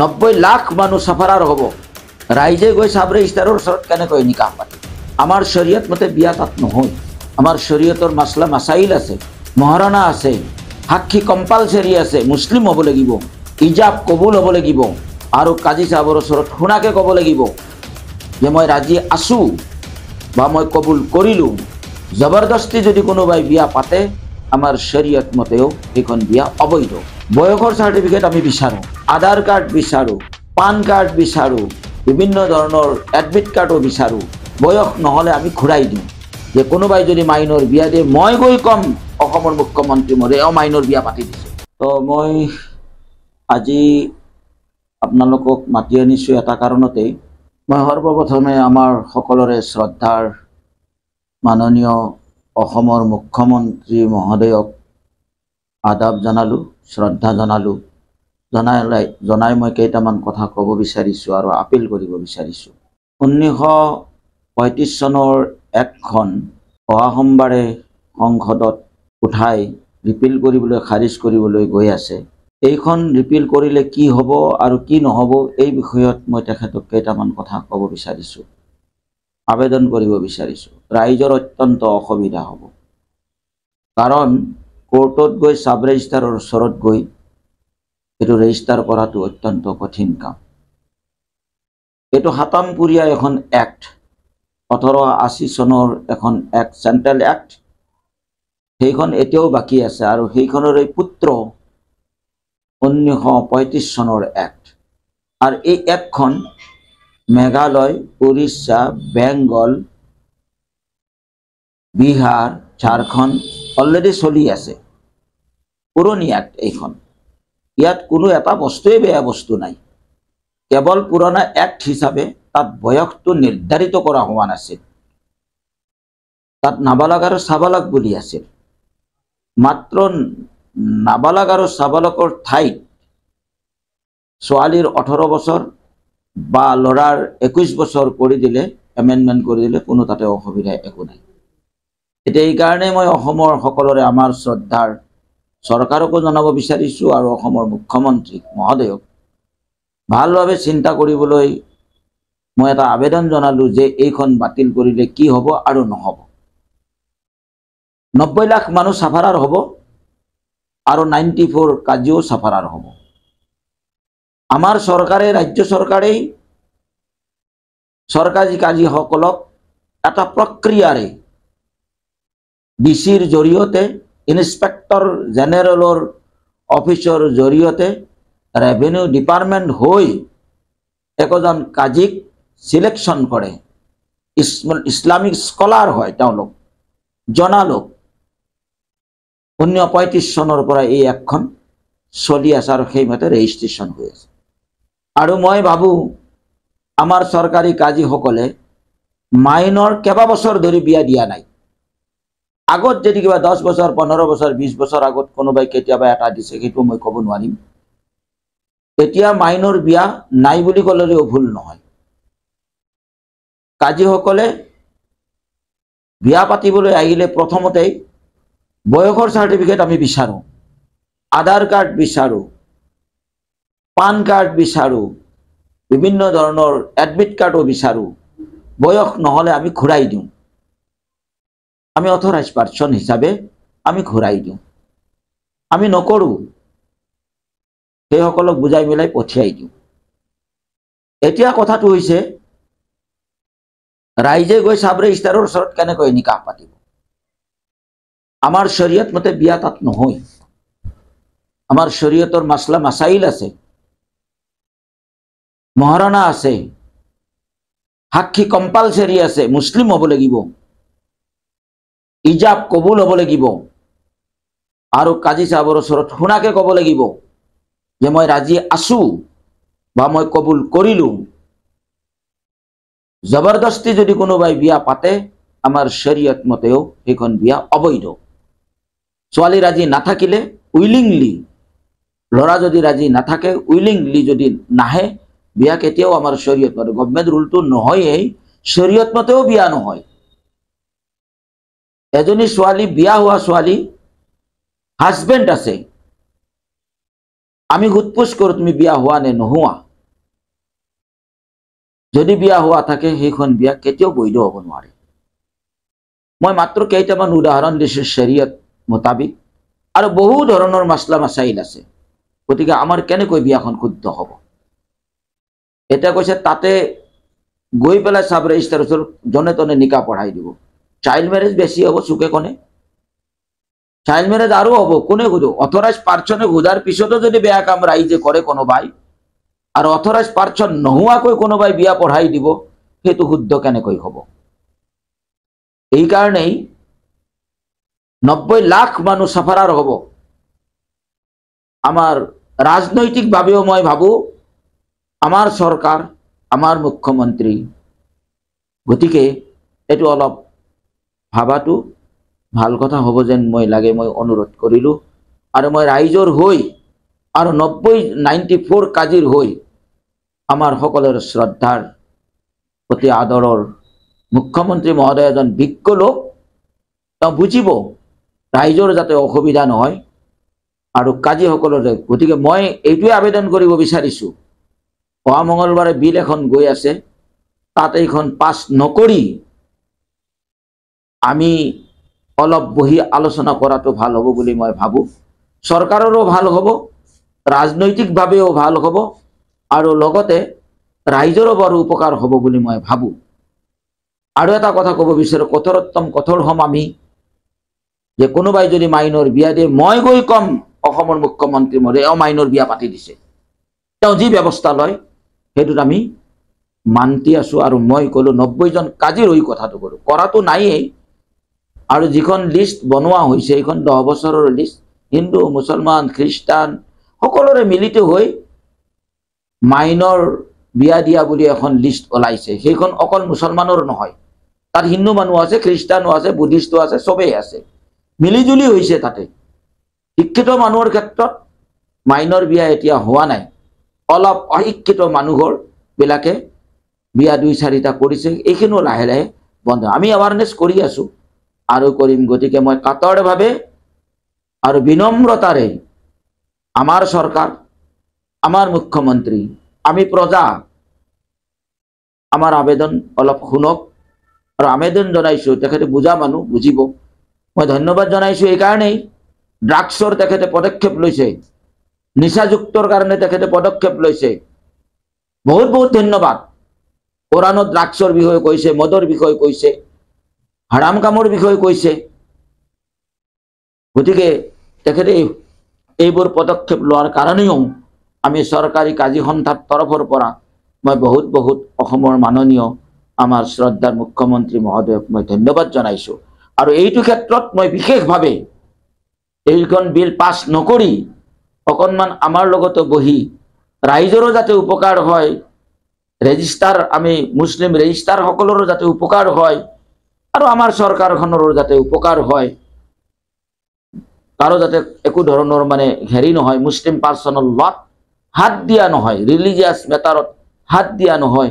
নব্বৈ লাখ মানুহ চাফাৰাৰ হ'ব ৰাইজে গৈ চাবৰে ইষ্টাৰৰ ওচৰত কেনেকৈ নিকাহ পাতে আমাৰ শৰীয়ত মতে বিয়া তাত নহয় আমাৰ শৰীয়তৰ মাছলা মাছাইল আছে মহাৰণা আছে সাক্ষী কম্পালচৰি আছে মুছলিম হ'ব লাগিব ইজাব কবুল হ'ব লাগিব আৰু কাজী চাহাবৰ ওচৰত শুনাকৈ ক'ব লাগিব যে মই ৰাজি আছোঁ বা মই কবুল কৰিলোঁ জবৰদস্তি যদি কোনোবাই বিয়া পাতে আমাৰ চেৰিয়ত মতেও সেইখন বিয়া অবৈধ বয়সৰ চাৰ্টিফিকেট আমি বিচাৰোঁ আধাৰ কাৰ্ড বিচাৰোঁ পান কাৰ্ড বিচাৰোঁ বিভিন্ন ধৰণৰ এডমিট কাৰ্ডো বিচাৰোঁ বয়স নহ'লে আমি ঘূৰাই দিওঁ যে কোনোবাই যদি মাইনৰ বিয়া দিয়ে মই গৈ ক'ম অসমৰ মুখ্যমন্ত্ৰী মোৰ এওঁ মাইনৰ বিয়া পাতি দিছে তো মই আজি আপোনালোকক মাতি আনিছোঁ এটা কাৰণতেই মই সৰ্বপ্ৰথমে আমাৰ সকলোৰে শ্ৰদ্ধাৰ মাননীয় অসমৰ মুখ্যমন্ত্ৰী মহোদয়ক আদাব জনালোঁ শ্ৰদ্ধা জনালোঁ জনাই জনাই মই কেইটামান কথা ক'ব বিচাৰিছোঁ আৰু আপীল কৰিব বিচাৰিছোঁ ঊনৈছশ পঁয়ত্ৰিছ চনৰ একখন অহা সোমবাৰে সংসদত উঠাই ৰিপিল কৰিবলৈ খাৰিজ কৰিবলৈ গৈ আছে এইখন ৰিপিল কৰিলে কি হ'ব আৰু কি নহ'ব এই বিষয়ত মই তেখেতক কেইটামান কথা ক'ব বিচাৰিছোঁ আবেদন কৰিব বিচাৰিছোঁ ৰাইজৰ অত্যন্ত অসুবিধা হ'ব কাৰণ কোৰ্টত গৈ চাব ৰেজিষ্টাৰৰ ওচৰত গৈ এইটো ৰেজিষ্টাৰ কৰাটো অত্যন্ত কঠিন কাম এইটো সাতামপুৰীয়া এখন এক্ট ওঠৰ আশী চনৰ এখন এক্ট চেণ্ট্ৰেল এক্ট সেইখন এতিয়াও বাকী আছে আৰু সেইখনৰ এই পুত্ৰ ঊনৈছশ পঁয়ত্ৰিছ চনৰ এক্ট আৰু এই এক্টখন মেঘালয় উড়িষ্যা বেঙ্গল বিহার ঝাড়খণ্ড অলৰেডি চলি আছে পুৰণি এক্ট এইখন ইয়াত কোনো এটা বস্তুৱেই বেয়া বস্তু নাই কেৱল পুৰণা এক্ট হিচাপে তাত বয়সটো নিৰ্ধাৰিত কৰা হোৱা নাছিল তাত নাবালক আৰু সাবালক বুলি আছিল মাত্ৰ নাবালক আৰু সাবালকর ঠাইত ছোৱালীৰ ওঠৰ বছৰ বা ল'ৰাৰ একৈছ বছৰ কৰি দিলে এমেণ্ডমেণ্ট কৰি দিলে কোনো তাতে অসুবিধা একো নাই এতিয়া এইকাৰণে মই অসমৰ সকলোৰে আমাৰ শ্ৰদ্ধাৰ চৰকাৰকো জনাব বিচাৰিছোঁ আৰু অসমৰ মুখ্যমন্ত্ৰীক মহোদয়ক ভালভাৱে চিন্তা কৰিবলৈ মই এটা আবেদন জনালোঁ যে এইখন বাতিল কৰিলে কি হ'ব আৰু নহ'ব নব্বৈ লাখ মানুহ চাফাৰাৰ হ'ব আৰু নাইণ্টি ফ'ৰ কাজিও চাফাৰাৰ হ'ব আমার সরকারে রাজ্য সরকারেই চৰকাৰী কাজীসকলক এটা প্ৰক্ৰিয়াৰে ডিসির চিৰ জৰিয়তে ইনস্পেক্টৰ জেনেৰেলৰ অফিচৰ জৰিয়তে ডিপার্টমেন্ট ডিপাৰ্টমেণ্ট হৈ একোজন কাজীক ছিলেকশ্যন কৰে ইছলামিক স্কলাৰ হয় তেওঁলোক জনা লোক ঊনৈশ পঁয়ত্ৰিছ চনৰ পৰা এই এপখন চলি আছে আৰু সেইমতে রেজিস্ট্রেশন হৈ আছে আৰু মই ভাবোঁ আমাৰ চৰকাৰী কাজীসকলে মাইনৰ কেইবাবছৰ ধৰি বিয়া দিয়া নাই আগত যদি কিবা দহ বছৰ পোন্ধৰ বছৰ বিছ বছৰ আগত কোনোবাই কেতিয়াবা এটা দিছে সেইটো মই ক'ব নোৱাৰিম এতিয়া মাইনৰ বিয়া নাই বুলি ক'লেও ভুল নহয় কাজীসকলে বিয়া পাতিবলৈ আহিলে প্ৰথমতেই বয়সৰ চাৰ্টিফিকেট আমি বিচাৰোঁ আধাৰ কাৰ্ড বিচাৰোঁ পান কাৰ্ড বিচাৰোঁ বিভিন্ন ধৰণৰ এডমিট কাৰ্ডো বিচাৰোঁ বয়স নহ'লে আমি ঘূৰাই দিওঁ আমি অথৰাইজ পাৰ্চন হিচাপে আমি ঘূৰাই দিওঁ আমি নকৰোঁ সেইসকলক বুজাই মিলাই পঠিয়াই দিওঁ এতিয়া কথাটো হৈছে ৰাইজে গৈ চাব ৰেজিষ্টাৰৰ ওচৰত কেনেকৈ নিকাহ পাতিব আমাৰ শৰীয়ত মতে বিয়া তাত নহয় আমাৰ শৰীয়তৰ মাছলা মাছাইল আছে মহাৰণা আছে সাক্ষী কম্পালচৰি আছে মুছলিম হ'ব লাগিব ইজাব কবুল হ'ব লাগিব আৰু কাজী চাহাবৰ ওচৰত শুনাকে ক'ব লাগিব যে মই ৰাজি আছো বা মই কবুল কৰিলো জবৰদস্তি যদি কোনোবাই বিয়া পাতে আমাৰ চৰিয়ত মতেও সেইখন বিয়া অবৈধ ছোৱালী ৰাজি নাথাকিলে উইলিংলি ল'ৰা যদি ৰাজি নাথাকে উইলিংলি যদি নাহে বিয়া কেতিয়াও আমাৰ শ্বৰিয়ত মতে গভমেণ্ট ৰুলটো নহয়েই শ্বৰিয়ত মতেও বিয়া নহয় এজনী ছোৱালী বিয়া হোৱা ছোৱালী হাজবেণ্ড আছে আমি সোধ পোচ কৰোঁ তুমি বিয়া হোৱা নে নোহোৱা যদি বিয়া হোৱা থাকে সেইখন বিয়া কেতিয়াও বৈধ হ'ব নোৱাৰে মই মাত্ৰ কেইটামান উদাহৰণ দিছোঁ শ্বৰিয়ত মোতাবিক আৰু বহু ধৰণৰ মাছলা মাছাইল আছে গতিকে আমাৰ কেনেকৈ বিয়াখন শুদ্ধ হ'ব এটা কৈছে তাতে গৈ পেলাই সাব ৰেজিষ্টাৰ ওচৰত জনে তনে নিকা পড়াই দিব চাইল্ড ম্যারেজ বেশি হ'ব সুখে কনে চাইল্ড ম্যারেজ আরো হ'ব কোনে খোজো অথরাইজ পাৰ্চনে খোজাৰ পিছতো যদি বেয়া কাম রাইজে করে ৰাইজে কৰে কোনোবাই আৰু অথৰাইজ পাৰ্চন কোনো ভাই বিয়া পড়াই দিব সেইটো শুদ্ধ কেনেকৈ হ'ব এই এইকাৰণেই নব্বই লাখ মানুষ সাফারার হ'ব আমাৰ ৰাজনৈতিকভাৱেও মই ভাবোঁ আমাৰ চৰকাৰ আমাৰ মুখ্যমন্ত্ৰী গতিকে এইটো অলপ ভাবাটো ভাল কথা হ'ব যেন মই লাগে মই অনুৰোধ কৰিলোঁ আৰু মই ৰাইজৰ হৈ আৰু নব্বৈ নাইণ্টি ফ'ৰ কাজিৰ হৈ আমাৰ সকলোৰে শ্ৰদ্ধাৰ অতি আদৰৰ মুখ্যমন্ত্ৰী মহোদয় এজন বিজ্ঞ লোক তেওঁ বুজিব ৰাইজৰ যাতে অসুবিধা নহয় আৰু কাজীসকলৰে গতিকে মই এইটোৱে আবেদন কৰিব বিচাৰিছোঁ অহা মঙ্গলবারে বিল এখন গৈ আছে তাতে এখন পাছ নকৰি আমি অলপ বহি আলোচনা কৰাটো ভাল হ'ব বুলি মই ভাবোঁ চৰকাৰৰো ভাল হ'ব ৰাজনৈতিকভাৱেও ভাল হ'ব আৰু লগতে ৰাইজৰো বৰ উপকাৰ হ'ব বুলি মই ভাবোঁ আৰু এটা কথা ক'ব বিচাৰোঁ কঠোৰত্তম কঠোৰ হ'ম আমি যে কোনোবাই যদি মাইনৰ বিয়া দিয়ে মই গৈ ক'ম অসমৰ মুখ্যমন্ত্ৰী মোৰে অ মাইনৰ বিয়া পাতি দিছে তেওঁ যি ব্যৱস্থা লয় সেইটোত আমি মান্তি আছোঁ আৰু মই ক'লোঁ নব্বৈজন কাজি ৰৈ কথাটো ক'লোঁ কৰাটো নাইয়েই আৰু যিখন লিষ্ট বনোৱা হৈছে সেইখন দহ বছৰৰ লিষ্ট হিন্দু মুছলমান খ্ৰীষ্টান সকলোৰে মিলিত হৈ মাইনৰ বিয়া দিয়া বুলি এখন লিষ্ট ওলাইছে সেইখন অকল মুছলমানৰ নহয় তাত হিন্দু মানুহ আছে খ্ৰীষ্টানো আছে বুদ্ধিষ্টো আছে চবেই আছে মিলিজুলি হৈছে তাতে শিক্ষিত মানুহৰ ক্ষেত্ৰত মাইনৰ বিয়া এতিয়া হোৱা নাই অলপ অশিক্ষিত বিলাকে বিয়া দুই চাৰিটা কৰিছে এইখানেও লাহে লাহে বন্ধ আমি এৱাৰনেছ কৰি আছো আৰু কৰিম গতিকে মই কাতরভাবে আৰু বিনম্ৰতাৰে আমাৰ চৰকাৰ আমাৰ মুখ্যমন্ত্ৰী আমি প্ৰজা আমাৰ আবেদন অলপ শুনক আৰু আবেদন জানাইছো তেখেতে বুজা মানুহ বুজিব মই ধন্যবাদ এই এইকাৰণেই ড্ৰাগছৰ তেখেতে পদক্ষেপ লৈছে নিচাযুক্তৰ কাৰণে তেখেতে পদক্ষেপ লৈছে বহুত বহুত ধন্যবাদ কোৰাণত ড্ৰাগছৰ বিষয়ে কৈছে মদৰ বিষয়ে কৈছে হাৰাম কামৰ বিষয়ে কৈছে গতিকে তেখেতে এইবোৰ পদক্ষেপ লোৱাৰ কাৰণেও আমি চৰকাৰী কাজী সন্থাৰ তৰফৰ পৰা মই বহুত বহুত অসমৰ মাননীয় আমাৰ শ্ৰদ্ধাৰ মুখ্যমন্ত্ৰী মহোদয়ক মই ধন্যবাদ জনাইছোঁ আৰু এইটো ক্ষেত্ৰত মই বিশেষভাৱে এইখন বিল পাছ নকৰি অকণমান আমাৰ লগতো বহি ৰাইজৰো যাতে উপকাৰ হয় ৰেজিষ্টাৰ আমি মুছলিম সকলেরও যাতে উপকাৰ হয় আৰু আমাৰ চৰকাৰখনৰো যাতে উপকাৰ হয় কারো যাতে একো ধৰণৰ মানে হেৰি নহয় মুছলিম পাৰ্চনৰ লত হাত দিয়া নহয় ৰিলিজিয়াছ মেটাৰত হাত দিয়া নহয়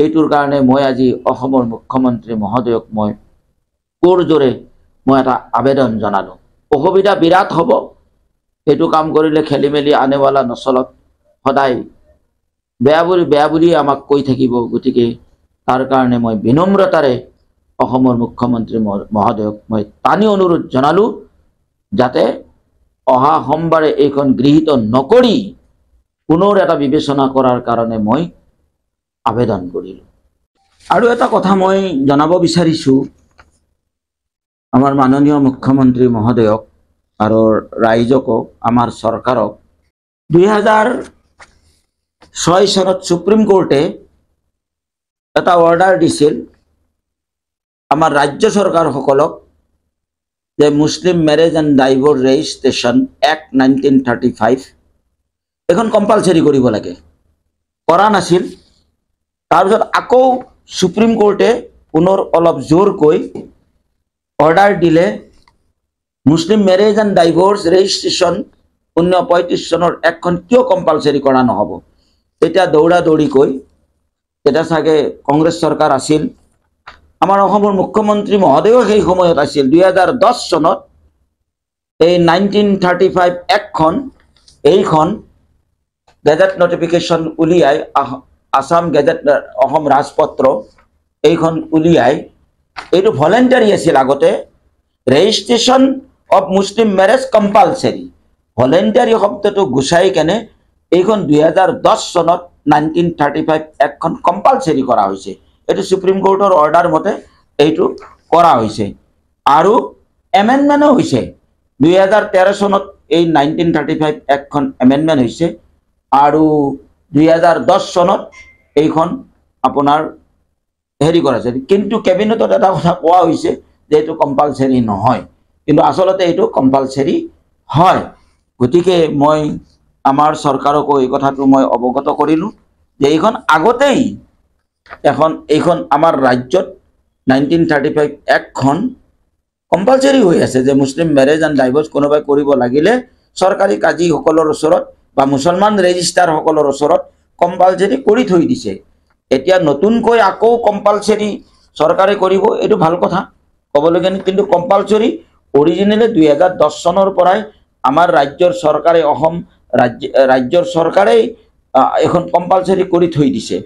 এইটোৰ কাৰণে মই আজি অসমৰ মুখ্যমন্ত্ৰী মহোদয়ক মই জৰে মই এটা আবেদন জনালোঁ অসুবিধা বিৰাট হ'ব সেইটো কাম কৰিলে খেলি মেলি আনেৱালা নচলত সদায় বেয়া বুলি বেয়া বুলিয়ে আমাক কৈ থাকিব গতিকে তাৰ কাৰণে মই বিনম্ৰতাৰে অসমৰ মুখ্যমন্ত্ৰী মহোদয়ক মই টানি অনুৰোধ জনালোঁ যাতে অহা সোমবাৰে এইখন গৃহীত নকৰি পুনৰ এটা বিবেচনা কৰাৰ কাৰণে মই আবেদন কৰিলোঁ আৰু এটা কথা মই জনাব বিচাৰিছোঁ আমাৰ মাননীয় মুখ্যমন্ত্ৰী মহোদয়ক আৰু ৰাইজকো আমাৰ চৰকাৰক দুই হাজাৰ ছয় চনত সুপ্ৰিম কোৰ্টে এটা অৰ্ডাৰ দিছিল আমাৰ ৰাজ্য চৰকাৰসকলক যে Muslim marriage and divorce registration act nineteen thirty five এখন কম্পালচৰি কৰিব লাগে কৰা নাছিল তাৰপিছত আকৌ সুপ্ৰিম কোৰ্টে পুনৰ অলপ জোৰকৈ অৰ্ডাৰ দিলে Muslim marriage and divorce registration ঊনৈশ পঁয়ত্ৰিছ চনৰ একখন কিয় কম্পালচৰি কৰা নহ'ব তেতিয়া দৌৰা দৌৰিকৈ এটা চাগে কংগ্ৰেছ চৰকাৰ আছিল আমাৰ অসমৰ মুখ্যমন্ত্ৰী মহোদয়ো সেই সময়ত আছিল দুহেজাৰ দহ চনত এই নাইনটিন থাৰ্টি ফাইভ একখন এইখন গেজেট নটিফিকেশ্যন উলিয়াই আছাম গেজেট অসম ৰাজপত্ৰ এইখন উলিয়াই এইটো ভলেণ্টাৰী আছিল আগতে registration of Muslim marriage compulsory voluntary শব্দটো গুচাই কেনে এইখন দুই হাজাৰ দহ চনত নাইনটিন থাৰ্টি ফাইভ এক্টখন কম্পালসাৰি কৰা হৈছে এইটো সুপ্ৰিম কোৰ্টেৰ অৰ্ডাৰ মতে এইটো কৰা হৈছে আৰু এমেণ্ডমেণ্টো হৈছে দুই হাজাৰ তেৰো সনত এই নাইনটিন থাৰ্টি ফাইভ এক্টখন এমেণ্ডমেণ্ট হৈছে আৰু দুই হাজাৰ দশ সনত এইখন আপোনাৰ হেৰি কৰা হৈছে কিন্তু কেবিনেটত এটা কথা কোৱা হৈছে যে এইটো কম্পালসাৰি নহয় কিন্তু আচলতে এইটো কম্পালচৰি হয় গতিকে মই আমাৰ চৰকাৰকো এই কথাটো মই অৱগত কৰিলোঁ যে এইখন আগতেই এখন এইখন আমাৰ ৰাজ্যত নাইনটিন থাৰ্টি ফাইভ এক্টখন কম্পালচৰি হৈ আছে যে মুছলিম মেৰেজ এণ্ড ডাইভৰ্চ কোনোবাই কৰিব লাগিলে চৰকাৰী কাজীসকলৰ ওচৰত বা মুছলমান ৰেজিষ্টাৰসকলৰ ওচৰত কম্পালচৰি কৰি থৈ দিছে এতিয়া নতুনকৈ আকৌ কম্পালচৰি চৰকাৰে কৰিব এইটো ভাল কথা ক'বলগীয়া কিন্তু কম্পালচৰি অৰিজিনেলি দুই হাজাৰ দহ চনৰ পৰাই আমাৰ ৰাজ্যৰ চৰকাৰে অসম ৰাজ্য ৰাজ্যৰ চৰকাৰেই এখন কম্পালচৰি কৰি থৈ দিছে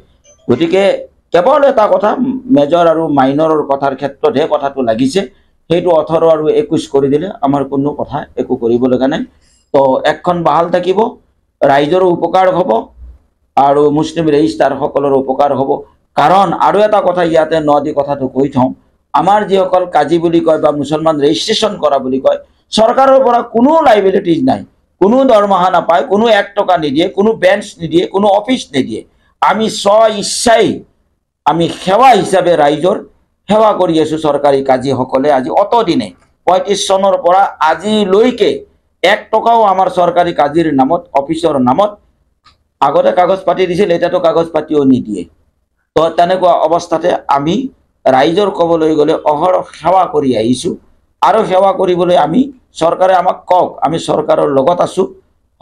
গতিকে কেৱল এটা কথা মেজৰ আৰু মাইনৰৰ কথাৰ ক্ষেত্ৰতহে কথাটো লাগিছে সেইটো ওঠৰ আৰু একৈছ কৰি দিলে আমাৰ কোনো কথা একো কৰিব লগা নাই তো একখন বাহাল থাকিব ৰাইজৰো উপকাৰ হ'ব আৰু মুছলিম ৰেজিষ্টাৰসকলৰ উপকাৰ হ'ব কাৰণ আৰু এটা কথা ইয়াতে ন দি কথাটো কৈ থওঁ আমাৰ যিসকল কাজী বুলি কয় বা মুছলমান রেজিস্ট্রেশন কৰা বুলি কয় চৰকাৰৰ পৰা কোনো লাইবিলিটিজ নাই কোনো দৰমহা নাপায় কোনো এক টকা নিদিয়ে কোনো বেঞ্চ নিদিয়ে কোনো অফিচ নিদিয়ে আমি স্ব ইচ্ছাই আমি সেৱা হিচাপে ৰাইজৰ সেৱা কৰি সরকারি চৰকাৰী কাজীসকলে আজি অতদিনে পঁয়ত্ৰিছ চনৰ পৰা আজিলৈকে এক টকাও আমাৰ চৰকাৰী কাজীৰ নামত অফিচৰ নামত আগতে কাগজ পাতি দিছিল এতিয়াতো কাগজ পাতিও নিদিয়ে তো তেনেকুৱা অৱস্থাতে আমি ৰাইজৰ ক'বলৈ গ'লে অহৰহ সেৱা কৰি আহিছোঁ আৰু সেৱা কৰিবলৈ আমি চৰকাৰে আমাক কওক আমি চৰকাৰৰ লগত আছোঁ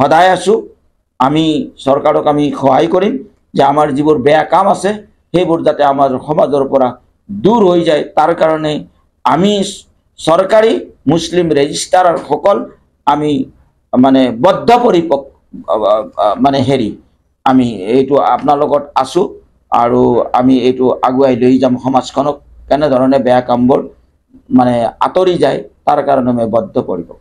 সদায় আছোঁ আমি চৰকাৰক আমি সহায় কৰিম যে আমাৰ যিবোৰ বেয়া কাম আছে সেইবোৰ যাতে আমাৰ সমাজৰ পৰা দূৰ হৈ যায় তাৰ কাৰণে আমি চৰকাৰী মুছলিম ৰেজিষ্ট্ৰাৰসকল আমি মানে বদ্ধ পৰিপক মানে হেৰি আমি এইটো আপোনাৰ লগত আছোঁ আৰু আমি এইটো আগুৱাই লৈ যাম সমাজখনক কেনেধৰণে বেয়া কামবোৰ মানে আঁতৰি যায় তাৰ কাৰণে আমি বদ্ধ পৰিকল্প